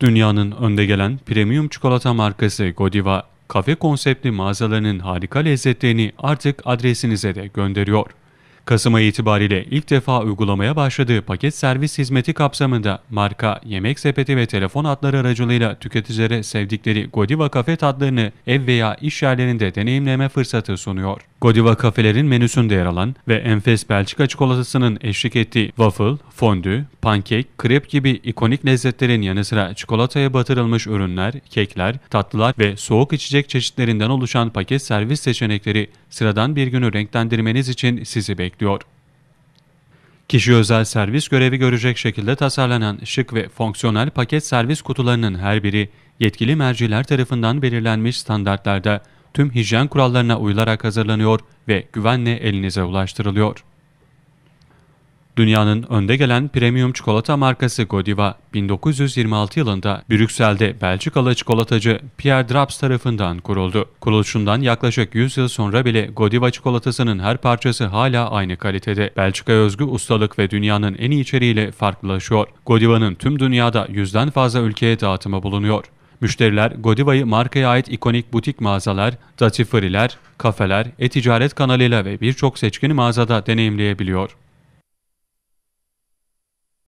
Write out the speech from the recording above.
Dünyanın önde gelen premium çikolata markası Godiva, kafe konseptli mağazalarının harika lezzetlerini artık adresinize de gönderiyor. Kasım ayı itibariyle ilk defa uygulamaya başladığı paket servis hizmeti kapsamında marka, yemek sepeti ve telefon hatları aracılığıyla tüketicilere sevdikleri Godiva kafe tatlarını ev veya iş yerlerinde deneyimleme fırsatı sunuyor. Godiva kafelerin menüsünde yer alan ve enfes Belçika çikolatasının eşlik ettiği waffle, fondü, pankek, krep gibi ikonik lezzetlerin yanı sıra çikolataya batırılmış ürünler, kekler, tatlılar ve soğuk içecek çeşitlerinden oluşan paket servis seçenekleri sıradan bir günü renklendirmeniz için sizi bekliyor. Kişi özel servis görevi görecek şekilde tasarlanan şık ve fonksiyonel paket servis kutularının her biri yetkili merciler tarafından belirlenmiş standartlarda tüm hijyen kurallarına uyularak hazırlanıyor ve güvenle elinize ulaştırılıyor. Dünyanın önde gelen premium çikolata markası Godiva, 1926 yılında Brüksel'de Belçikalı çikolatacı Pierre Draps tarafından kuruldu. Kuruluşundan yaklaşık 100 yıl sonra bile Godiva çikolatasının her parçası hala aynı kalitede. Belçika özgü ustalık ve dünyanın en iyi içeriğiyle farklılaşıyor. Godiva'nın tüm dünyada yüzden fazla ülkeye dağıtımı bulunuyor. Müşteriler Godiva'yı markaya ait ikonik butik mağazalar, datifariler, kafeler, e-ticaret kanalıyla ve birçok seçkin mağazada deneyimleyebiliyor.